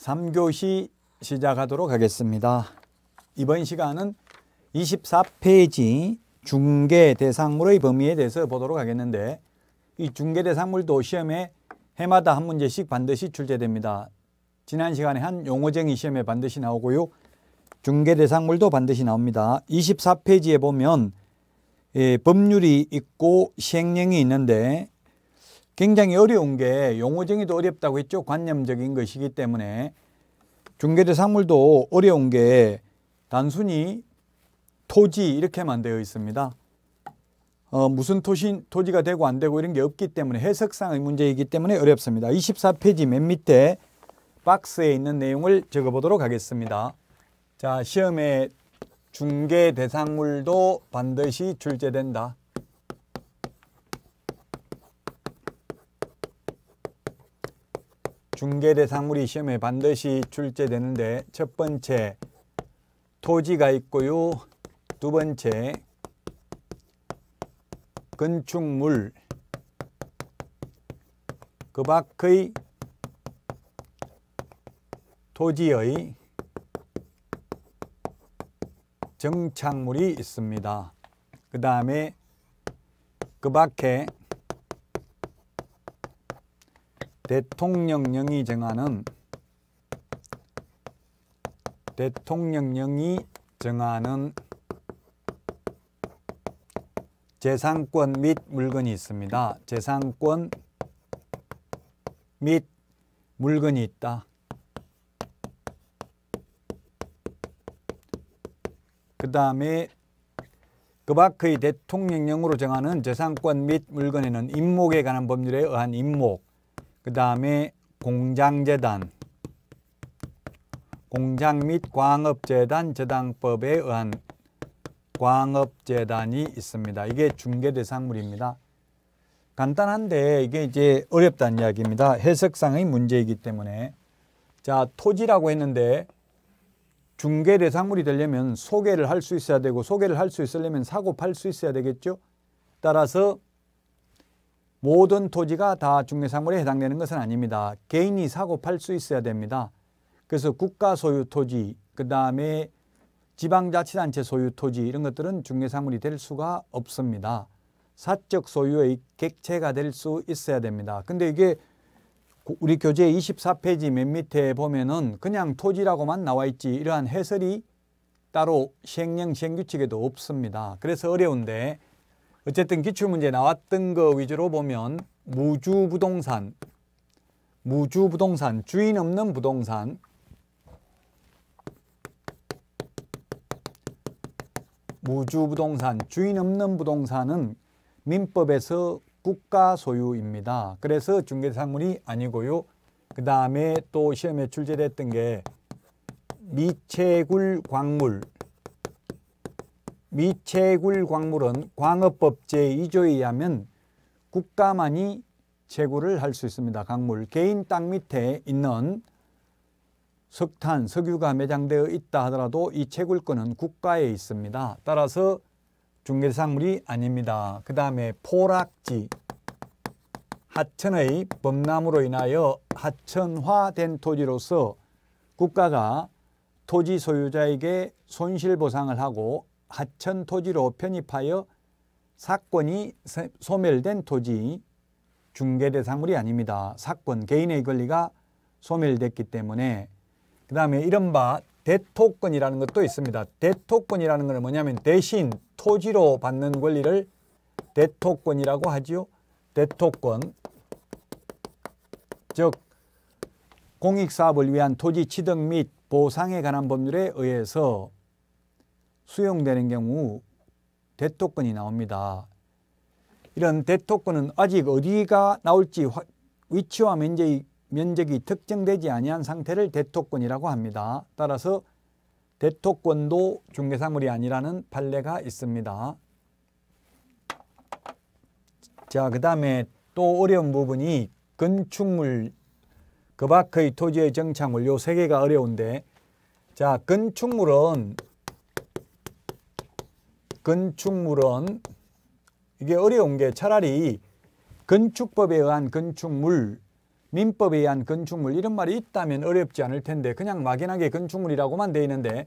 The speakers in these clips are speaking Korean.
3교시 시작하도록 하겠습니다. 이번 시간은 24페이지 중개 대상물의 범위에 대해서 보도록 하겠는데 이 중개 대상물도 시험에 해마다 한 문제씩 반드시 출제됩니다. 지난 시간에 한 용어쟁이 시험에 반드시 나오고요. 중개 대상물도 반드시 나옵니다. 24페이지에 보면 예, 법률이 있고 시행령이 있는데 굉장히 어려운 게 용어정의도 어렵다고 했죠. 관념적인 것이기 때문에 중개대 상물도 어려운 게 단순히 토지 이렇게만 되어 있습니다. 어, 무슨 토신, 토지가 되고 안 되고 이런 게 없기 때문에 해석상의 문제이기 때문에 어렵습니다. 24페이지 맨 밑에 박스에 있는 내용을 적어보도록 하겠습니다. 자, 시험에 중개 대상물도 반드시 출제된다. 중개대상물이 시험에 반드시 출제되는데 첫 번째 토지가 있고요. 두 번째 건축물 그 밖의 토지의 정착물이 있습니다. 그 다음에 그 밖에 대통령령이 정하는 대통령령이 정하는 재산권 및 물건이 있습니다. 재산권 및 물건이 있다. 그 다음에 그 밖의 대통령령으로 정하는 재산권 및 물건에는 임목에 관한 법률에 의한 임목, 그 다음에 공장재단 공장 및 광업재단 저당법에 의한 광업재단이 있습니다. 이게 중개대상물입니다. 간단한데 이게 이제 어렵다는 이야기입니다. 해석상의 문제이기 때문에 자 토지라고 했는데 중개대상물이 되려면 소개를 할 수 있어야 되고 소개를 할 수 있으려면 사고 팔 수 있어야 되겠죠. 따라서 모든 토지가 다 중개사물에 해당되는 것은 아닙니다. 개인이 사고 팔 수 있어야 됩니다. 그래서 국가 소유 토지, 그 다음에 지방자치단체 소유 토지 이런 것들은 중개사물이 될 수가 없습니다. 사적 소유의 객체가 될 수 있어야 됩니다. 근데 이게 우리 교재 24페이지 맨 밑에 보면은 그냥 토지라고만 나와 있지 이러한 해설이 따로 시행령 시행규칙에도 없습니다. 그래서 어려운데 어쨌든 기출문제 나왔던 거 위주로 보면 무주부동산, 무주부동산, 주인 없는 부동산 무주부동산, 주인 없는 부동산은 민법에서 국가 소유입니다. 그래서 중개상물이 아니고요. 그 다음에 또 시험에 출제됐던 게미체굴 광물 미채굴 광물은 광업법 제2조에 의하면 국가만이 채굴을 할 수 있습니다. 강물 개인 땅 밑에 있는 석탄, 석유가 매장되어 있다 하더라도 이 채굴권은 국가에 있습니다. 따라서 중개상물이 아닙니다. 그 다음에 포락지, 하천의 범람으로 인하여 하천화된 토지로서 국가가 토지 소유자에게 손실보상을 하고 하천 토지로 편입하여 사건이 소멸된 토지 중개 대상물이 아닙니다. 사건 개인의 권리가 소멸됐기 때문에 그 다음에 이른바 대토권이라는 것도 있습니다. 대토권이라는 것은 뭐냐면 대신 토지로 받는 권리를 대토권이라고 하지요. 대토권 즉 공익사업을 위한 토지 취득 및 보상에 관한 법률에 의해서 수용되는 경우 대토권이 나옵니다. 이런 대토권은 아직 어디가 나올지 위치와 면적이, 면적이 특정되지 아니한 상태를 대토권이라고 합니다. 따라서 대토권도 중개사물이 아니라는 판례가 있습니다. 자, 그 다음에 또 어려운 부분이 건축물, 그 밖의 토지의 정착물, 요 세 개가 어려운데, 자, 건축물은 건축물은 이게 어려운 게 차라리 건축법에 의한 건축물, 민법에 의한 건축물 이런 말이 있다면 어렵지 않을 텐데 그냥 막연하게 건축물이라고만 돼 있는데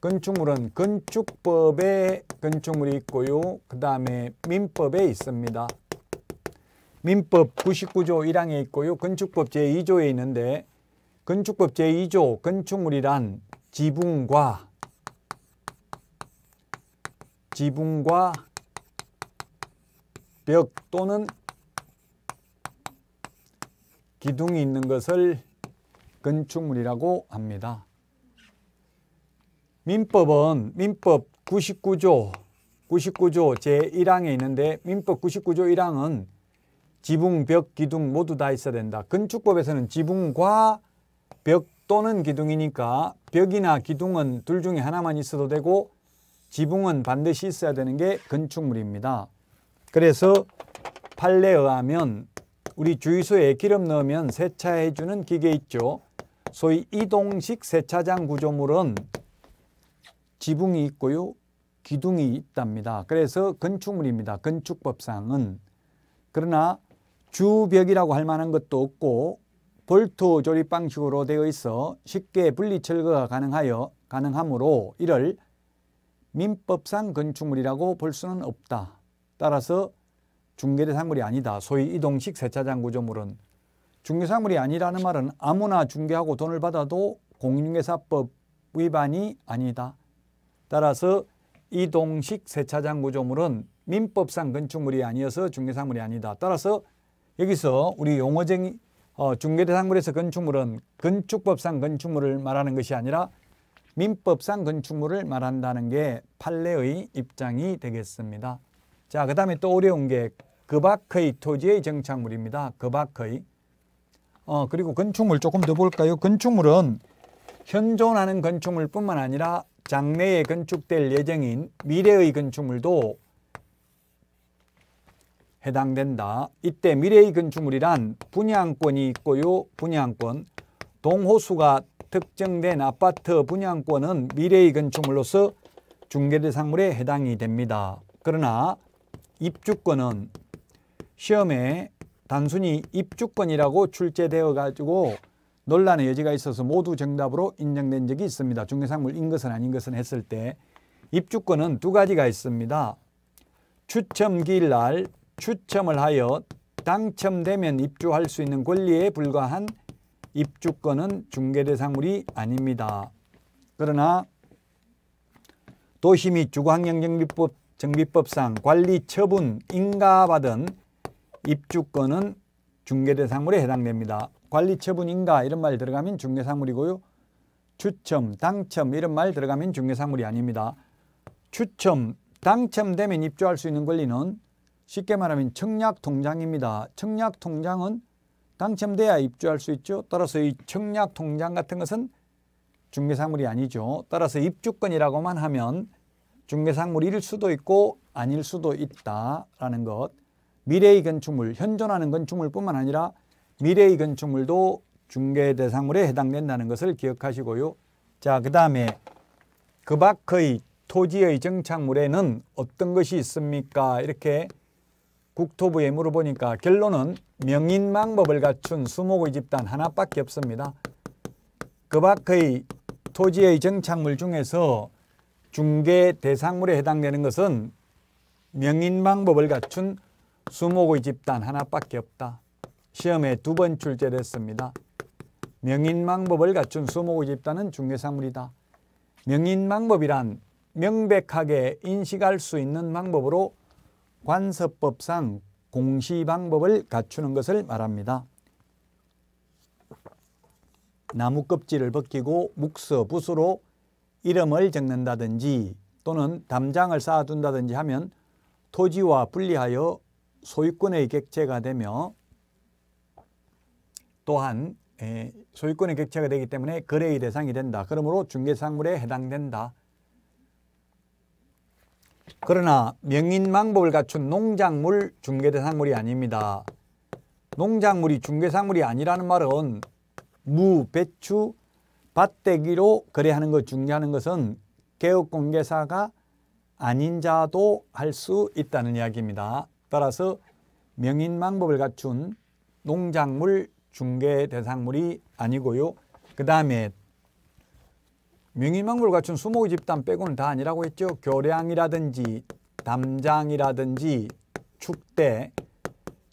건축물은 건축법에 건축물이 있고요. 그 다음에 민법에 있습니다. 민법 99조 1항에 있고요. 건축법 제2조에 있는데 건축법 제2조 건축물이란 지붕과 지붕과 벽 또는 기둥이 있는 것을 건축물이라고 합니다. 민법은 민법 99조 99조 제1항에 있는데 민법 99조 1항은 지붕, 벽, 기둥 모두 다 있어야 된다. 건축법에서는 지붕과 벽 또는 기둥이니까 벽이나 기둥은 둘 중에 하나만 있어도 되고 지붕은 반드시 있어야 되는 게 건축물입니다. 그래서 판례에 의하면 우리 주유소에 기름 넣으면 세차해주는 기계 있죠. 소위 이동식 세차장 구조물은 지붕이 있고요. 기둥이 있답니다. 그래서 건축물입니다. 건축법상은. 그러나 주벽이라고 할 만한 것도 없고 볼트 조립 방식으로 되어 있어 쉽게 분리 철거가 가능하여 가능하므로 이를 민법상 건축물이라고 볼 수는 없다. 따라서 중개대상물이 아니다. 소위 이동식 세차장 구조물은 중개상물이 아니라는 말은 아무나 중개하고 돈을 받아도 공인중개사법 위반이 아니다. 따라서 이동식 세차장 구조물은 민법상 건축물이 아니어서 중개상물이 아니다. 따라서 여기서 우리 용어쟁이 어, 중개대상물에서 건축물은 건축법상 건축물을 말하는 것이 아니라 민법상 건축물을 말한다는 게 판례의 입장이 되겠습니다. 자, 그 다음에 또 어려운 게 그밖의 토지의 정착물입니다. 그밖의. 어, 그리고 건축물 조금 더 볼까요? 건축물은 현존하는 건축물뿐만 아니라 장래에 건축될 예정인 미래의 건축물도 해당된다. 이때 미래의 건축물이란 분양권이 있고요. 분양권, 동호수가 특정된 아파트 분양권은 미래의 건축물로서 중개대상물에 해당이 됩니다. 그러나 입주권은 시험에 단순히 입주권이라고 출제되어 가지고 논란의 여지가 있어서 모두 정답으로 인정된 적이 있습니다. 중개상물인 것은 아닌 것은 했을 때 입주권은 두 가지가 있습니다. 추첨기일 날 추첨을 하여 당첨되면 입주할 수 있는 권리에 불과한 입주권은 중개대상물이 아닙니다. 그러나 도시 및 주거환경정비법 정비법상 관리 처분 인가받은 입주권은 중개대상물에 해당됩니다. 관리 처분 인가 이런 말 들어가면 중개상물이고요. 추첨, 당첨 이런 말 들어가면 중개상물이 아닙니다. 추첨, 당첨되면 입주할 수 있는 권리는 쉽게 말하면 청약통장입니다. 청약통장은 당첨돼야 입주할 수 있죠. 따라서 이 청약 통장 같은 것은 중개상물이 아니죠. 따라서 입주권이라고만 하면 중개상물일 수도 있고 아닐 수도 있다라는 것. 미래의 건축물, 현존하는 건축물뿐만 아니라 미래의 건축물도 중개 대상물에 해당된다는 것을 기억하시고요. 자, 그 다음에 그 밖의 토지의 정착물에는 어떤 것이 있습니까? 이렇게 국토부에 물어보니까 결론은 명인망법을 갖춘 수목의 집단 하나밖에 없습니다. 그 밖의 토지의 정착물 중에서 중대 대상물에 해당되는 것은 명인망법을 갖춘 수목의 집단 하나밖에 없다. 시험에 두 번 출제됐습니다. 명인망법을 갖춘 수목의 집단은 중개상물이다. 명인망법이란 명백하게 인식할 수 있는 방법으로 관서법상 공시 방법을 갖추는 것을 말합니다. 나무 껍질을 벗기고 묵서 붓으로 이름을 적는다든지 또는 담장을 쌓아둔다든지 하면 토지와 분리하여 소유권의 객체가 되며 또한 예, 소유권의 객체가 되기 때문에 거래의 대상이 된다. 그러므로 중개상물에 해당된다. 그러나 명인망법을 갖춘 농작물 중개대상물이 아닙니다. 농작물이 중개상물이 아니라는 말은 무, 배추, 밭대기로 거래하는 것, 중개하는 것은 개업공개사가 아닌 자도 할 수 있다는 이야기입니다. 따라서 명인망법을 갖춘 농작물 중개 대상물이 아니고요. 그 다음에 명의명물 갖춘 수목의 집단 빼고는 다 아니라고 했죠. 교량이라든지 담장이라든지 축대,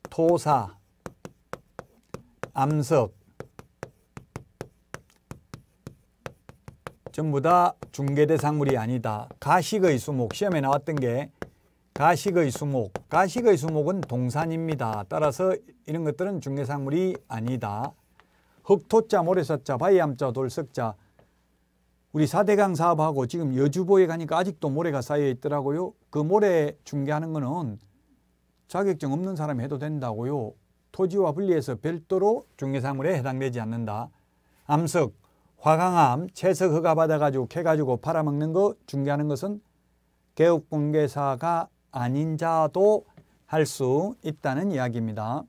토사, 암석 전부 다 중개 대상물이 아니다. 가식의 수목 시험에 나왔던 게 가식의 수목 가식의 수목은 동산입니다. 따라서 이런 것들은 중개상물이 아니다. 흑토자, 모래사자, 바위암자, 돌석자 우리 4대강 사업하고 지금 여주보에 가니까 아직도 모래가 쌓여 있더라고요. 그 모래 중개하는 거는 자격증 없는 사람이 해도 된다고요. 토지와 분리해서 별도로 중개사물에 해당되지 않는다. 암석, 화강암, 채석 허가 받아가지고 캐가지고 팔아먹는 거 중개하는 것은 개업공개사가 아닌 자도 할 수 있다는 이야기입니다.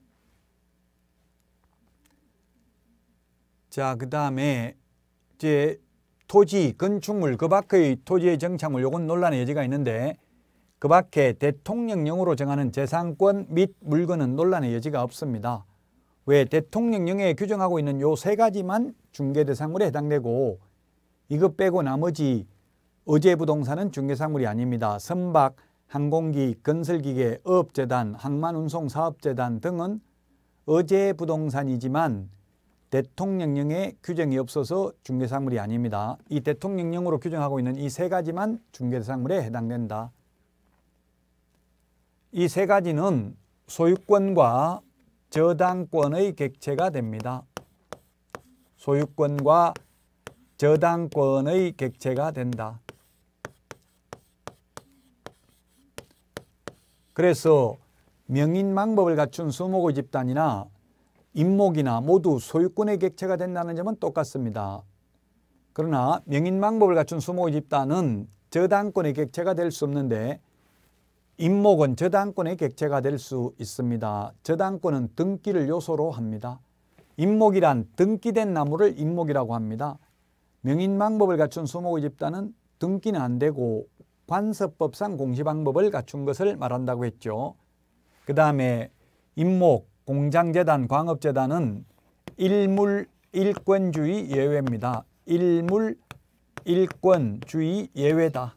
자, 그 다음에 이제 토지, 건축물, 그 밖의 토지의 정착물 요건 논란의 여지가 있는데 그 밖에 대통령령으로 정하는 재산권 및 물건은 논란의 여지가 없습니다. 왜 대통령령에 규정하고 있는 요 세 가지만 중개 대상물에 해당되고 이것 빼고 나머지 어제 부동산은 중개상물이 아닙니다. 선박, 항공기, 건설기계, 업재단, 항만운송사업재단 등은 어제 부동산이지만 대통령령의 규정이 없어서 중개사물이 아닙니다. 이 대통령령으로 규정하고 있는 이 세 가지만 중개사물에 해당된다. 이 세 가지는 소유권과 저당권의 객체가 됩니다. 소유권과 저당권의 객체가 된다. 그래서 명인망법을 갖춘 수목의 집단이나 임목이나 모두 소유권의 객체가 된다는 점은 똑같습니다. 그러나 명인망법을 갖춘 수모 집단은 저당권의 객체가 될 수 없는데 인목은 저당권의 객체가 될 수 있습니다. 저당권은 등기를 요소로 합니다. 인목이란 등기된 나무를 인목이라고 합니다. 명인망법을 갖춘 수목의 집단은 등기는 안 되고 관서법상 공시방법을 갖춘 것을 말한다고 했죠. 그 다음에 인목, 공장재단, 광업재단은 일물 일권주의 예외입니다. 일물 일권주의 예외다.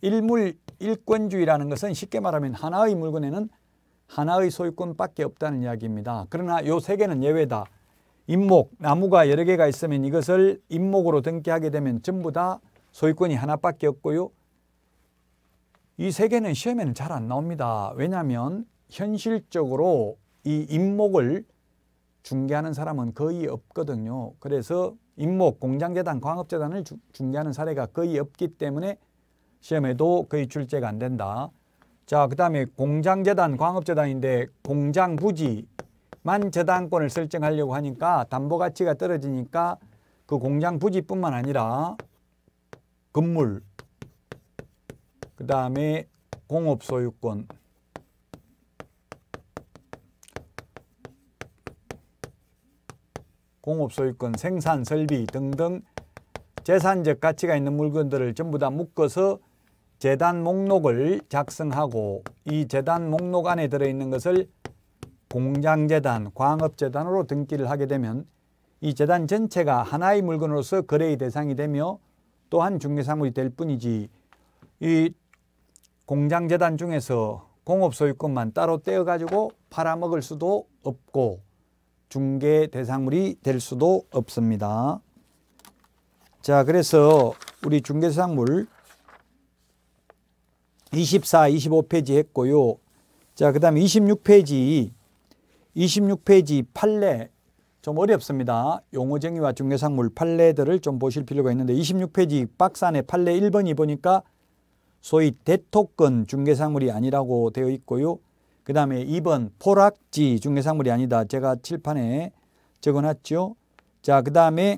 일물 일권주의라는 것은 쉽게 말하면 하나의 물건에는 하나의 소유권밖에 없다는 이야기입니다. 그러나 요세 개는 예외다. 임목, 나무가 여러 개가 있으면 이것을 임목으로 등기하게 되면 전부 다 소유권이 하나밖에 없고요. 이 세 개는 시험에는 잘 안 나옵니다. 왜냐하면 현실적으로 이 임목을 중개하는 사람은 거의 없거든요. 그래서 임목, 공장재단, 광업재단을 주, 중개하는 사례가 거의 없기 때문에 시험에도 거의 출제가 안 된다. 자, 그 다음에 공장재단, 광업재단인데 공장 부지만 재단권을 설정하려고 하니까 담보가치가 떨어지니까 그 공장 부지뿐만 아니라 건물, 그 다음에 공업소유권, 공업소유권, 생산, 설비 등등 재산적 가치가 있는 물건들을 전부 다 묶어서 재단 목록을 작성하고 이 재단 목록 안에 들어있는 것을 공장재단, 광업재단으로 등기를 하게 되면 이 재단 전체가 하나의 물건으로서 거래의 대상이 되며 또한 중개사물이 될 뿐이지 이 공장재단 중에서 공업소유권만 따로 떼어가지고 팔아먹을 수도 없고 중개 대상물이 될 수도 없습니다. 자, 그래서 우리 중개 대상물 24, 25페이지 했고요. 자, 그 다음 26페이지, 26페이지 판례 좀 어렵습니다. 용어정의와 중개상물 판례들을 좀 보실 필요가 있는데 26페이지 박스 안에 판례 1번, 2보니까 소위 대토권 중개상물이 아니라고 되어 있고요. 그 다음에 2번 포락지 중개상물이 아니다. 제가 칠판에 적어놨죠. 자, 그 다음에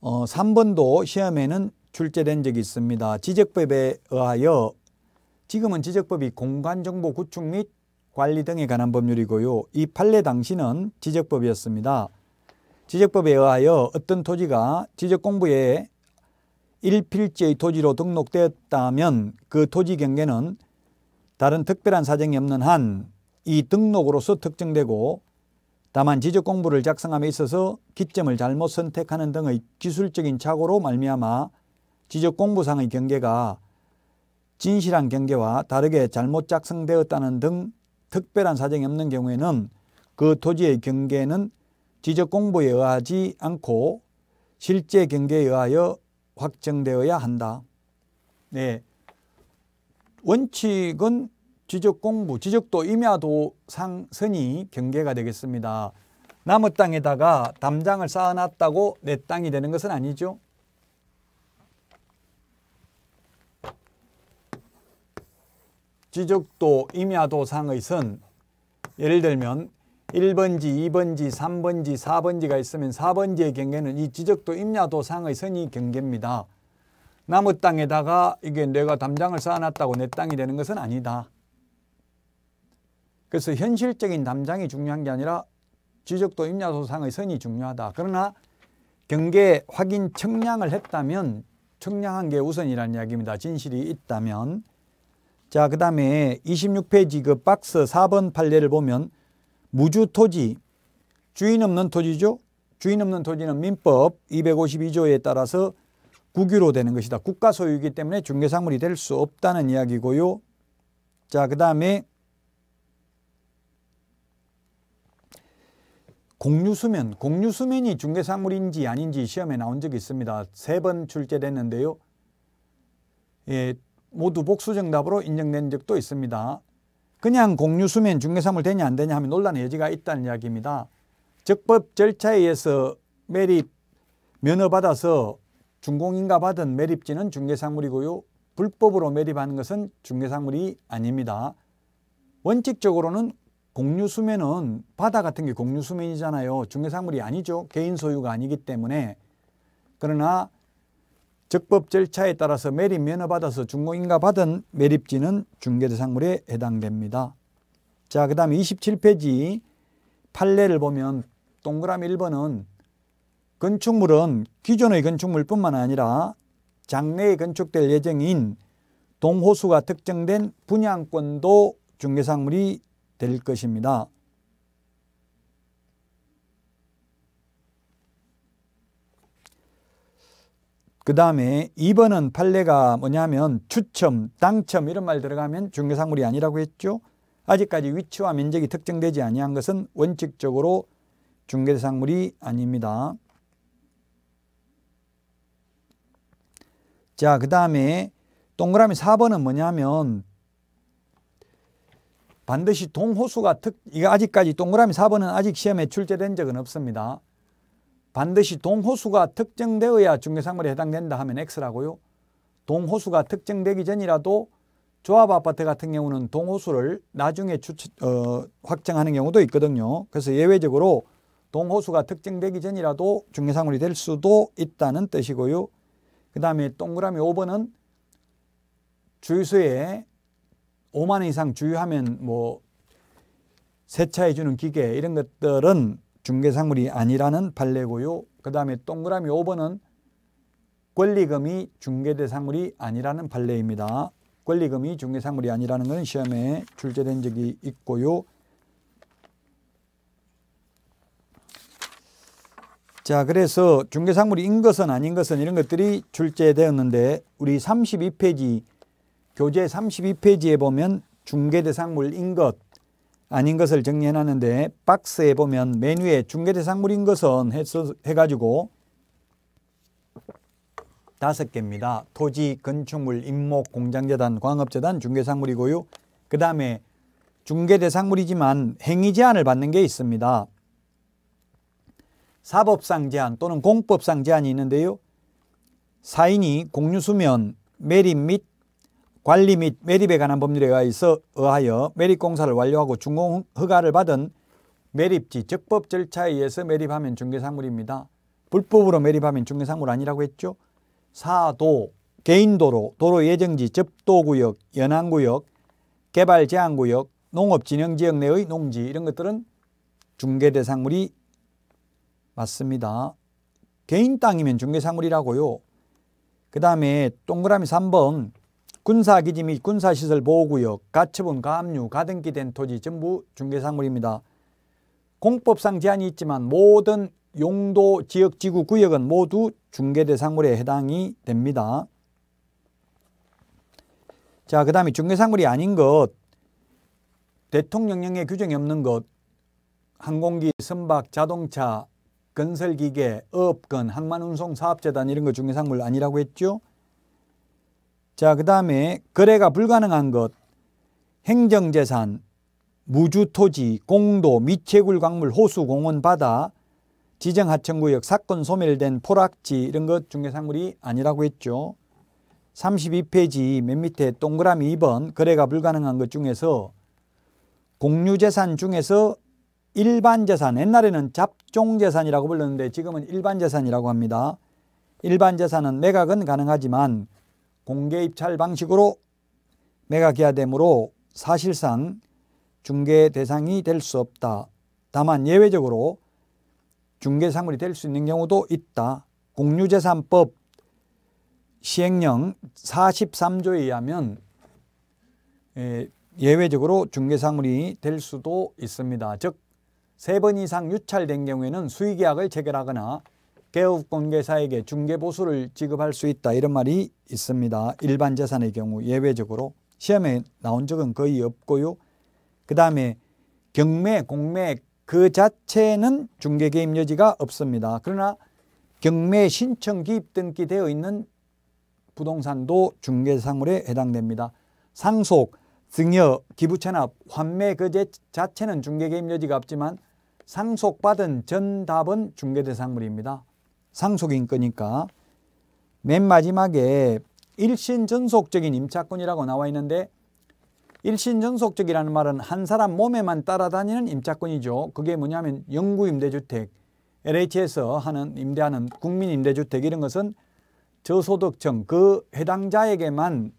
어, 3번도 시험에는 출제된 적이 있습니다. 지적법에 의하여 지금은 지적법이 공간정보 구축 및 관리 등에 관한 법률이고요. 이 판례 당시는 지적법이었습니다. 지적법에 의하여 어떤 토지가 지적공부에 일필지의 토지로 등록되었다면 그 토지 경계는 다른 특별한 사정이 없는 한 이 등록으로서 특정되고 다만 지적 공부를 작성함에 있어서 기점을 잘못 선택하는 등의 기술적인 착오로 말미암아 지적 공부상의 경계가 진실한 경계와 다르게 잘못 작성되었다는 등 특별한 사정이 없는 경우에는 그 토지의 경계는 지적 공부에 의하지 않고 실제 경계에 의하여 확정되어야 한다. 네. 원칙은 지적 공부, 지적도 임야도 상선이 경계가 되겠습니다. 남의 땅에다가 담장을 쌓아놨다고 내 땅이 되는 것은 아니죠. 지적도 임야도 상의 선 예를 들면 1번지, 2번지, 3번지, 4번지가 있으면 4번지의 경계는 이 지적도 임야도 상의 선이 경계입니다. 남의 땅에다가 이게 내가 담장을 쌓아놨다고 내 땅이 되는 것은 아니다. 그래서 현실적인 담장이 중요한 게 아니라 지적도 임야소상의 선이 중요하다. 그러나 경계 확인 청량을 했다면 청량한 게 우선이라는 이야기입니다. 진실이 있다면 자, 그 다음에 26페이지 그 박스 4번 판례를 보면 무주 토지, 주인 없는 토지죠. 주인 없는 토지는 민법 252조에 따라서 국유로 되는 것이다. 국가 소유이기 때문에 중개상물이 될 수 없다는 이야기고요. 자, 그 다음에 공유수면, 공유수면이 중개상물인지 아닌지 시험에 나온 적이 있습니다. 세 번 출제됐는데요. 예, 모두 복수 정답으로 인정된 적도 있습니다. 그냥 공유수면 중개상물 되냐 안 되냐 하면 논란의 여지가 있다는 이야기입니다. 적법 절차에 의해서 매립 면허받아서 준공인가 받은 매립지는 중개상물이고요. 불법으로 매립하는 것은 중개상물이 아닙니다. 원칙적으로는 공유 수면은 바다 같은 게 공유 수면이잖아요. 중개사물이 아니죠. 개인 소유가 아니기 때문에 그러나 적법 절차에 따라서 매립 면허 받아서 중공인가 받은 매립지는 중개대상물에 해당됩니다. 자, 그 다음에 27페이지 판례를 보면 동그라미 1번은 건축물은 기존의 건축물뿐만 아니라 장래에 건축될 예정인 동호수가 특정된 분양권도 중개상물이 될 것입니다. 그 다음에 2번은 판례가 뭐냐면 추첨, 당첨 이런 말 들어가면 중개상물이 아니라고 했죠. 아직까지 위치와 면적이 특정되지 아니한 것은 원칙적으로 중개상물이 아닙니다. 자, 그 다음에 동그라미 4번은 뭐냐면 반드시 동호수가 특, 이거 아직까지 동그라미 4번은 아직 시험에 출제된 적은 없습니다. 반드시 동호수가 특정되어야 중개상물에 해당된다 하면 X라고요. 동호수가 특정되기 전이라도 조합아파트 같은 경우는 동호수를 나중에 추천, 어, 확정하는 경우도 있거든요. 그래서 예외적으로 동호수가 특정되기 전이라도 중개상물이 될 수도 있다는 뜻이고요. 그 다음에 동그라미 5번은 주유소에 5만 원 이상 주유하면 뭐 세차해 주는 기계 이런 것들은 중개상물이 아니라는 판례고요. 그다음에 동그라미 5번은 권리금이 중개대상물이 아니라는 판례입니다. 권리금이 중개상물이 아니라는 것은 시험에 출제된 적이 있고요. 자 그래서 중개상물인 것은 아닌 것은 이런 것들이 출제되었는데 우리 32페이지 교재 32페이지에 보면 중개대상물인 것 아닌 것을 정리해놨는데 박스에 보면 맨위에 중개대상물인 것은 해가지고 다섯 개입니다. 토지, 건축물, 임목, 공장재단, 광업재단, 중개상물이고요. 그 다음에 중개대상물이지만 행위 제한을 받는 게 있습니다. 사법상 제한 또는 공법상 제한이 있는데요. 사인이 공유수면, 매립 및 관리 및 매립에 관한 법률에 의해서 의하여 매립공사를 완료하고 준공허가를 받은 매립지 적법 절차에 의해서 매립하면 중개상물입니다. 불법으로 매립하면 중개상물 아니라고 했죠. 사도, 개인도로, 도로 예정지, 접도구역, 연안구역, 개발 제한구역, 농업진흥지역 내의 농지 이런 것들은 중개대상물이 맞습니다. 개인 땅이면 중개상물이라고요. 그 다음에 동그라미 3번 군사기지 및 군사시설 보호구역, 가처분, 가압류, 가등기된 토지 전부 중개상물입니다. 공법상 제한이 있지만 모든 용도, 지역, 지구, 구역은 모두 중개대상물에 해당이 됩니다. 자, 그 다음에 중개상물이 아닌 것, 대통령령에 규정이 없는 것, 항공기, 선박, 자동차, 건설기계, 업건 항만운송사업재단 이런 거 중개상물 아니라고 했죠. 자, 그 다음에 거래가 불가능한 것, 행정재산, 무주토지, 공도, 미채굴 광물, 호수, 공원, 바다, 지정하천구역, 사건 소멸된 포락지 이런 것 중개상물이 아니라고 했죠. 32페이지 맨 밑에 동그라미 2번 거래가 불가능한 것 중에서 공유재산 중에서 일반재산 옛날에는 잡종재산이라고 불렀는데 지금은 일반재산이라고 합니다. 일반재산은 매각은 가능하지만 공개 입찰 방식으로 매각해야 되므로 사실상 중개 대상이 될 수 없다. 다만 예외적으로 중개 상물이 될 수 있는 경우도 있다. 공유재산법 시행령 43조에 의하면 예외적으로 중개상물이 될 수도 있습니다. 즉, 세 번 이상 유찰된 경우에는 수의계약을 체결하거나 개업 공개사에게 중개 보수를 지급할 수 있다 이런 말이 있습니다. 일반 재산의 경우 예외적으로 시험에 나온 적은 거의 없고요. 그 다음에 경매, 공매 그 자체는 중개 개입 여지가 없습니다. 그러나 경매 신청 기입 등기 되어 있는 부동산도 중개 사물에 해당됩니다. 상속, 증여, 기부 채납 환매 그 자체는 중개 개입 여지가 없지만 상속받은 전답은 중개 대상물입니다. 상속인 거니까 맨 마지막에 일신전속적인 임차권이라고 나와 있는데 일신전속적이라는 말은 한 사람 몸에만 따라다니는 임차권이죠. 그게 뭐냐면 영구임대주택, LH에서 하는 임대하는 국민임대주택 이런 것은 저소득층 그 해당자에게만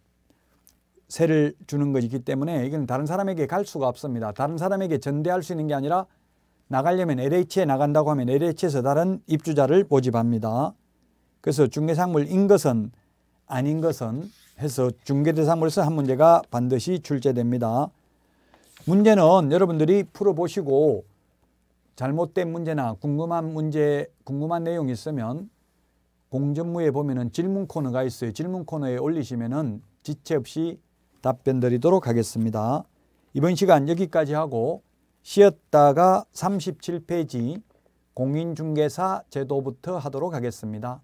세를 주는 것이기 때문에 이건 다른 사람에게 갈 수가 없습니다. 다른 사람에게 전대할 수 있는 게 아니라 나가려면 LH에 나간다고 하면 LH에서 다른 입주자를 모집합니다. 그래서 중개상물인 것은 아닌 것은 해서 중개대상물에서 한 문제가 반드시 출제됩니다. 문제는 여러분들이 풀어보시고 잘못된 문제나 궁금한 문제, 궁금한 내용이 있으면 공전무에 보면은 질문 코너가 있어요. 질문 코너에 올리시면은 지체 없이 답변 드리도록 하겠습니다. 이번 시간 여기까지 하고 쉬었다가 37페이지 공인중개사 제도부터 하도록 하겠습니다.